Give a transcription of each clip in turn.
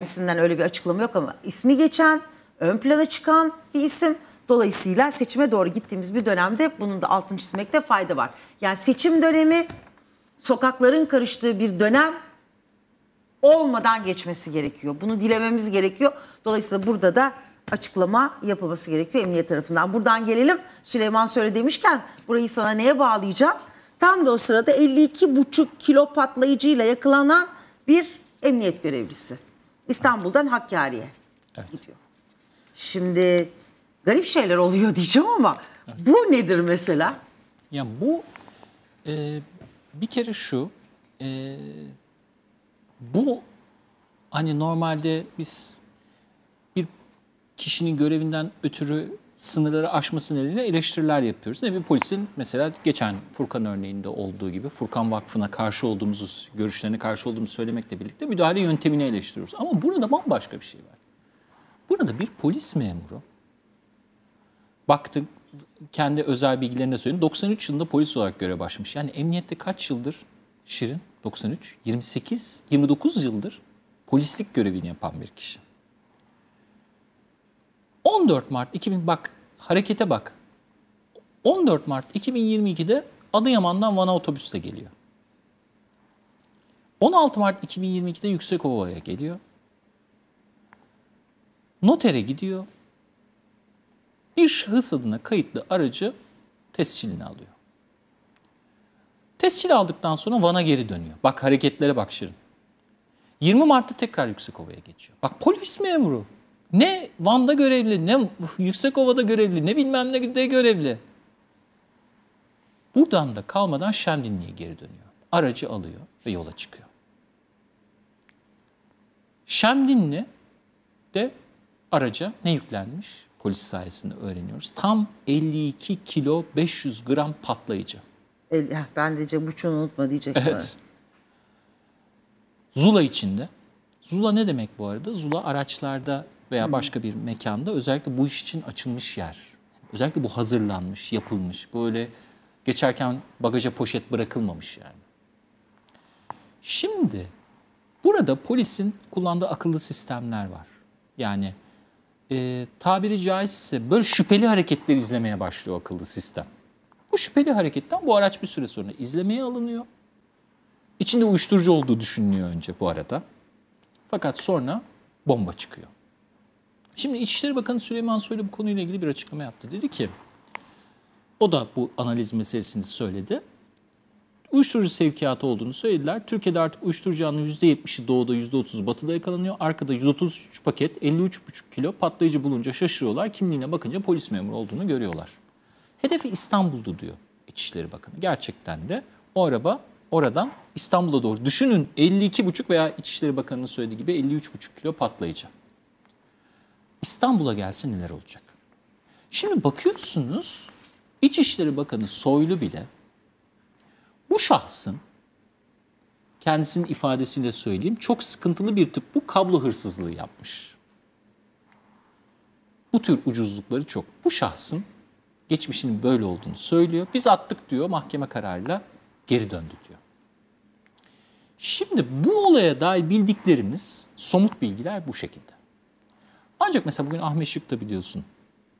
Kendisinden öyle bir açıklama yok ama ismi geçen, ön plana çıkan bir isim. Dolayısıyla seçime doğru gittiğimiz bir dönemde bunun da altını çizmekte fayda var. Yani seçim dönemi sokakların karıştığı bir dönem olmadan geçmesi gerekiyor. Bunu dilememiz gerekiyor. Dolayısıyla burada da açıklama yapılması gerekiyor emniyet tarafından. Buradan gelelim Süleyman Söyle demişken burayı sana neye bağlayacağım? Tam da o sırada 52,5 kilo patlayıcıyla yakalanan bir emniyet görevlisi. İstanbul'dan Hakkari'ye evet. gidiyor. Şimdi garip şeyler oluyor diyeceğim ama evet. bu nedir mesela? Ya bu e, bir kere şu e, bu hani normalde biz bir kişinin görevinden ötürü sınırları aşması nedeniyle eleştiriler yapıyoruz. Ne bir polisin mesela geçen Furkan örneğinde olduğu gibi Furkan Vakfı'na karşı olduğumuz, görüşlerine karşı olduğumuzu söylemekle birlikte müdahale yöntemini eleştiriyoruz. Ama burada bambaşka bir şey var. Burada bir polis memuru baktı kendi özel bilgilerine söyleyeyim. 93 yılında polis olarak göre başlamış. Yani emniyette kaç yıldır Şirin? 93, 28, 29 yıldır polislik görevini yapan bir kişi. 14 Mart 2000 bak harekete bak. 14 Mart 2022'de Adıyaman'dan Van'a otobüsle geliyor. 16 Mart 2022'de Yüksekova'ya geliyor. Notere gidiyor. Bir şahıs adına kayıtlı aracı tescilini alıyor. Tescil aldıktan sonra Van'a geri dönüyor. Bak hareketlere bak Şirin. 20 Mart'ta tekrar Yüksekova'ya geçiyor. Bak polis memuru. Ne Van'da görevli, ne Yüksekova'da görevli, ne bilmem ne de görevli. Buradan da kalmadan Şemdinli'ye geri dönüyor. Aracı alıyor ve yola çıkıyor. Şemdinli de araca ne yüklenmiş? Polis sayesinde öğreniyoruz. Tam 52 kilo 500 gram patlayıcı. El, ben diyecek buçuğunu unutma diyecek. Evet. Zula içinde. Zula ne demek bu arada? Zula araçlarda veya başka bir mekanda özellikle bu iş için açılmış yer. Özellikle bu hazırlanmış, yapılmış. Böyle geçerken bagaja poşet bırakılmamış yani. Şimdi burada polisin kullandığı akıllı sistemler var. Yani e, tabiri caizse böyle şüpheli hareketleri izlemeye başlıyor akıllı sistem. Bu şüpheli hareketten bu araç bir süre sonra izlemeye alınıyor. İçinde uyuşturucu olduğu düşünülüyor önce bu arada. Fakat sonra bomba çıkıyor. Şimdi İçişleri Bakanı Süleyman Soylu bu konuyla ilgili bir açıklama yaptı. Dedi ki, o da bu analiz meselesini söyledi. Uyuşturucu sevkiyatı olduğunu söylediler. Türkiye'de artık uyuşturucu canlı %70'i doğuda, %30'u batıda yakalanıyor. Arkada 133 paket, 53,5 kilo patlayıcı bulunca şaşırıyorlar. Kimliğine bakınca polis memuru olduğunu görüyorlar. Hedefi İstanbul'du diyor İçişleri Bakanı. Gerçekten de o araba oradan İstanbul'a doğru. Düşünün 52,5 veya İçişleri Bakanı'nın söylediği gibi 53,5 kilo patlayıcı. İstanbul'a gelse neler olacak? Şimdi bakıyorsunuz İçişleri Bakanı Soylu bile bu şahsın kendisinin ifadesiyle söyleyeyim çok sıkıntılı bir tip bu kablo hırsızlığı yapmış. Bu tür ucuzlukları çok. Bu şahsın geçmişinin böyle olduğunu söylüyor. Biz attık diyor mahkeme kararıyla geri döndü diyor. Şimdi bu olaya dair bildiklerimiz somut bilgiler bu şekilde. Ancak mesela bugün Ahmet Şık da biliyorsun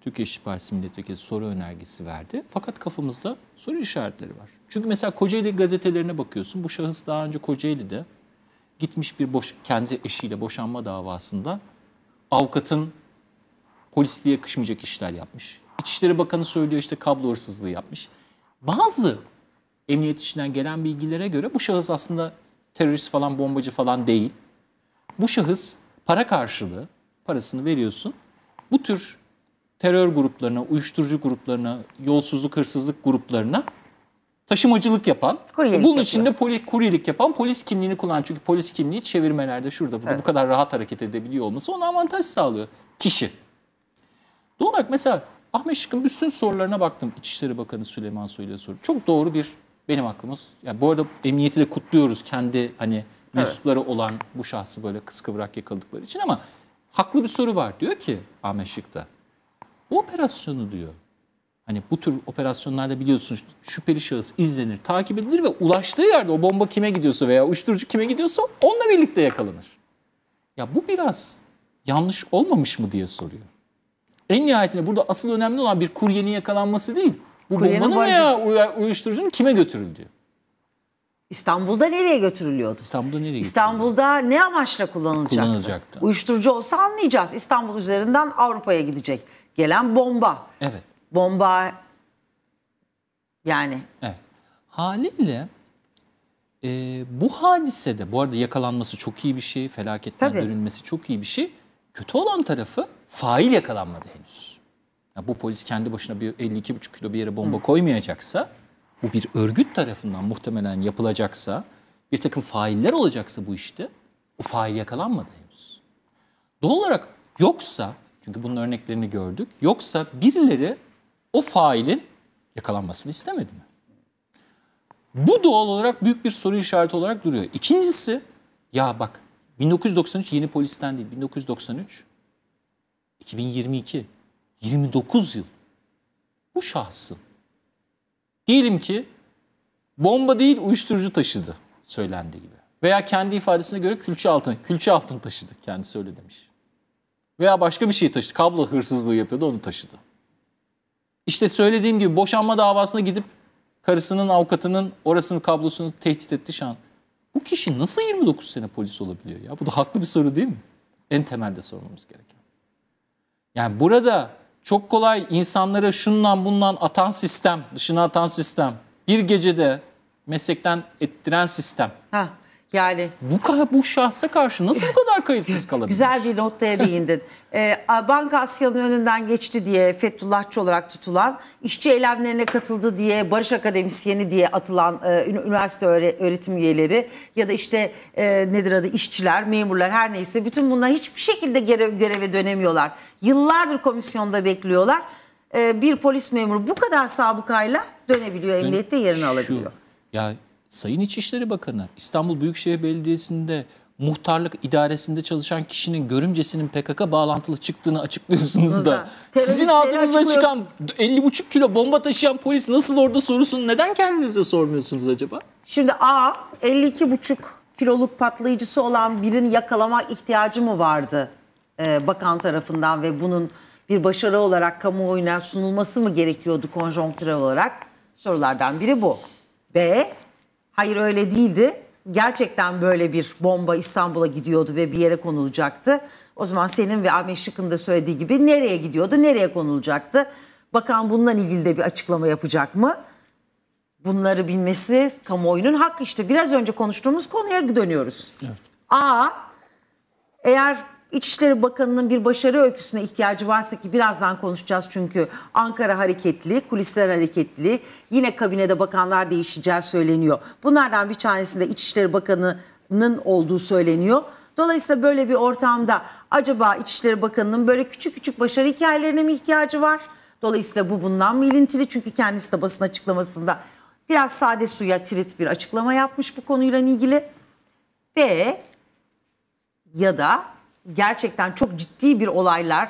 Türkiye İşçi Partisi milletvekili soru önergesi verdi. Fakat kafamızda soru işaretleri var. Çünkü mesela Kocaeli gazetelerine bakıyorsun. Bu şahıs daha önce Kocaeli'de gitmiş bir boş, kendi eşiyle boşanma davasında avukatın polisliğe yakışmayacak işler yapmış. İçişleri Bakanı söylüyor işte kablo hırsızlığı yapmış. Bazı emniyet içinden gelen bilgilere göre bu şahıs aslında terörist falan bombacı falan değil. Bu şahıs para karşılığı parasını veriyorsun. Bu tür terör gruplarına, uyuşturucu gruplarına, yolsuzluk, hırsızlık gruplarına taşımacılık yapan, kuryelik bunun içinde poli, kuryelik yapan, polis kimliğini kullanan. Çünkü polis kimliği çevirmelerde şurada burada evet. bu kadar rahat hareket edebiliyor olması ona avantaj sağlıyor kişi. Doğal olarak mesela Ahmet Şık'ın bütün sorularına baktım. İçişleri Bakanı Süleyman Soylu'ya soru. Çok doğru bir benim aklımız. Yani bu arada emniyeti de kutluyoruz kendi hani mensupları evet. olan bu şahsı böyle kıskıvrak yakaladıkları için ama haklı bir soru var. Diyor ki Ahmet Şık'ta bu operasyonu diyor Hani bu tür operasyonlarda biliyorsunuz şüpheli şahıs izlenir, takip edilir ve ulaştığı yerde o bomba kime gidiyorsa veya uyuşturucu kime gidiyorsa onunla birlikte yakalanır. Ya bu biraz yanlış olmamış mı diye soruyor. En nihayetinde burada asıl önemli olan bir kuryenin yakalanması değil. Bu kuryenin bombanın veya uyuşturucunun kime götürüldüğü. İstanbul'da nereye götürülüyordu? İstanbul'da nereye İstanbul'da ne amaçla kullanılacaktı? kullanılacaktı? Uyuşturucu olsa anlayacağız. İstanbul üzerinden Avrupa'ya gidecek. Gelen bomba. Evet. Bomba yani. Evet. Haliyle e, bu hadisede bu arada yakalanması çok iyi bir şey. Felaketten Tabii. dönülmesi çok iyi bir şey. Kötü olan tarafı fail yakalanmadı henüz. Ya bu polis kendi başına bir 52,5 kilo bir yere bomba Hı. koymayacaksa bu bir örgüt tarafından muhtemelen yapılacaksa, bir takım failler olacaksa bu işte, o fail yakalanmadı henüz. Doğal olarak yoksa, çünkü bunun örneklerini gördük, yoksa birileri o failin yakalanmasını istemedi mi? Bu doğal olarak büyük bir soru işareti olarak duruyor. İkincisi, ya bak 1993 yeni polisten değil, 1993, 2022, 29 yıl. Bu şahsın Diyelim ki bomba değil uyuşturucu taşıdı söylendi gibi. Veya kendi ifadesine göre külçe altın, külçe altın taşıdı kendisi öyle demiş. Veya başka bir şey taşıdı. Kablo hırsızlığı yapıyordu onu taşıdı. İşte söylediğim gibi boşanma davasına gidip karısının avukatının orasını kablosunu tehdit etti şu an Bu kişi nasıl 29 sene polis olabiliyor ya? Bu da haklı bir soru değil mi? En temelde sormamız gereken. Yani burada çok kolay insanlara şundan bundan atan sistem, dışına atan sistem. Bir gecede meslekten ettiren sistem. Ha. Yani bu bu şahsa karşı nasıl bu kadar kayıtsız kalabilir? Güzel bir noktaya değindin. e, Banka Asya'nın önünden geçti diye Fethullahçı olarak tutulan, işçi eylemlerine katıldı diye, Barış Akademisyeni diye atılan e, üniversite öğretim üyeleri ya da işte e, nedir adı işçiler, memurlar her neyse bütün bunlar hiçbir şekilde göre, göreve dönemiyorlar. Yıllardır komisyonda bekliyorlar. E, bir polis memuru bu kadar sabıkayla dönebiliyor, emniyette yerini alabiliyor. Şu Ya Sayın İçişleri Bakanı İstanbul Büyükşehir Belediyesi'nde muhtarlık idaresinde çalışan kişinin görümcesinin PKK bağlantılı çıktığını açıklıyorsunuz da sizin adınıza çıkan 50,5 kilo bomba taşıyan polis nasıl orada sorusunu neden kendinize sormuyorsunuz acaba? Şimdi A 52,5 kiloluk patlayıcısı olan birini yakalama ihtiyacı mı vardı ee, bakan tarafından ve bunun bir başarı olarak kamuoyuna sunulması mı gerekiyordu konjonktürel olarak? Sorulardan biri bu. B Hayır öyle değildi. Gerçekten böyle bir bomba İstanbul'a gidiyordu ve bir yere konulacaktı. O zaman senin ve Ahmet Şık'ın da söylediği gibi nereye gidiyordu, nereye konulacaktı? Bakan bundan ilgili de bir açıklama yapacak mı? Bunları bilmesi kamuoyunun hakkı işte. Biraz önce konuştuğumuz konuya dönüyoruz. Evet. A, eğer İçişleri Bakanı'nın bir başarı öyküsüne ihtiyacı varsa ki birazdan konuşacağız çünkü Ankara hareketli, kulisler hareketli, yine kabinede bakanlar değişeceği söyleniyor. Bunlardan bir tanesinde İçişleri Bakanı'nın olduğu söyleniyor. Dolayısıyla böyle bir ortamda acaba İçişleri Bakanı'nın böyle küçük küçük başarı hikayelerine mi ihtiyacı var? Dolayısıyla bu bundan mı ilintili? Çünkü kendisi de basın açıklamasında biraz sade suya tirit bir açıklama yapmış bu konuyla ilgili. Ve ya da gerçekten çok ciddi bir olaylar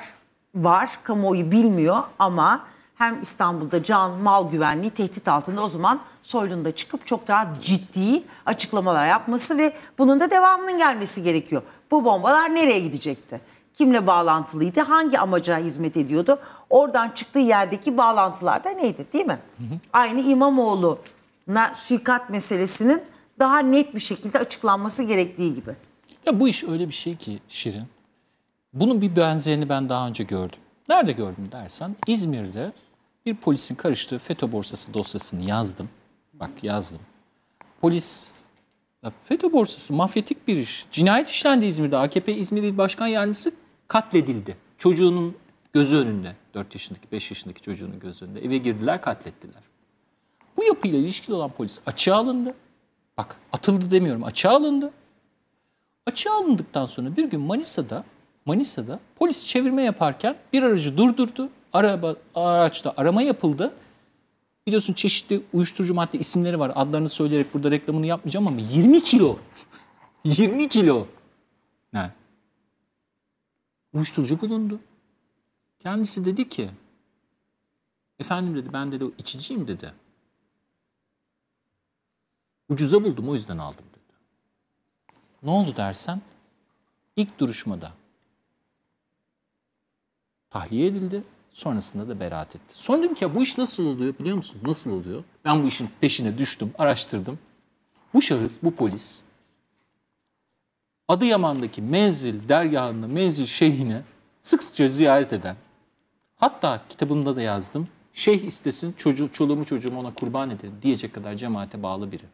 var. Kamuoyu bilmiyor ama hem İstanbul'da can, mal güvenliği tehdit altında o zaman Soylu'nun çıkıp çok daha ciddi açıklamalar yapması ve bunun da devamının gelmesi gerekiyor. Bu bombalar nereye gidecekti? Kimle bağlantılıydı? Hangi amaca hizmet ediyordu? Oradan çıktığı yerdeki bağlantılar da neydi değil mi? Hı hı. Aynı İmamoğlu'na suikast meselesinin daha net bir şekilde açıklanması gerektiği gibi. Ya bu iş öyle bir şey ki Şirin. Bunun bir benzerini ben daha önce gördüm. Nerede gördüm dersen İzmir'de bir polisin karıştığı FETÖ borsası dosyasını yazdım. Bak yazdım. Polis ya FETÖ borsası mafyatik bir iş. Cinayet işlendi İzmir'de. AKP İzmir İl Başkan Yardımcısı katledildi. Çocuğunun gözü önünde. 4 yaşındaki, 5 yaşındaki çocuğunun gözü önünde. Eve girdiler, katlettiler. Bu yapıyla ilişkili olan polis açığa alındı. Bak atıldı demiyorum, açığa alındı. Açığa alındıktan sonra bir gün Manisa'da Manisa'da polis çevirme yaparken bir aracı durdurdu. Araba araçta arama yapıldı. Biliyorsun çeşitli uyuşturucu madde isimleri var. Adlarını söyleyerek burada reklamını yapmayacağım ama 20 kilo. 20 kilo. Ne? Uyuşturucu bulundu. Kendisi dedi ki efendim dedi ben dedi içiciyim dedi. Ucuza buldum o yüzden aldım dedi. Ne oldu dersen ilk duruşmada tahliye edildi. Sonrasında da beraat etti. Sonra dedim ki ya bu iş nasıl oluyor biliyor musun? Nasıl oluyor? Ben bu işin peşine düştüm, araştırdım. Bu şahıs, bu polis Adıyaman'daki menzil dergahında menzil şeyhine sıkça ziyaret eden, hatta kitabımda da yazdım, şeyh istesin çocuğu, çoluğumu çocuğumu ona kurban ederim diyecek kadar cemaate bağlı biri.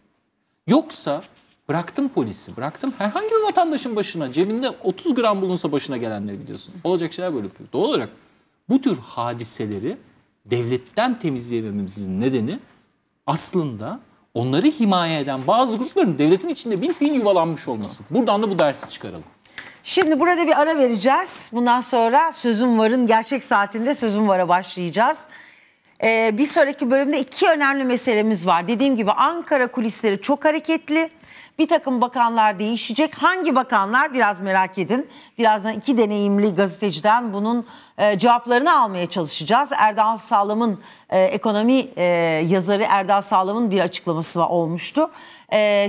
Yoksa Bıraktım polisi, bıraktım herhangi bir vatandaşın başına cebinde 30 gram bulunsa başına gelenleri biliyorsun. Olacak şeyler böyle yapıyor. Doğal olarak bu tür hadiseleri devletten temizleyemememizin nedeni aslında onları himaye eden bazı grupların devletin içinde bir fiil yuvalanmış olması. Buradan da bu dersi çıkaralım. Şimdi burada bir ara vereceğiz. Bundan sonra Sözüm Var'ın gerçek saatinde Sözüm Var'a başlayacağız. Ee, bir sonraki bölümde iki önemli meselemiz var. Dediğim gibi Ankara kulisleri çok hareketli. Bir takım bakanlar değişecek. Hangi bakanlar biraz merak edin. Birazdan iki deneyimli gazeteciden bunun e, cevaplarını almaya çalışacağız. Erdal Sağlam'ın e, ekonomi e, yazarı Erdal Sağlam'ın bir açıklaması olmuştu. E,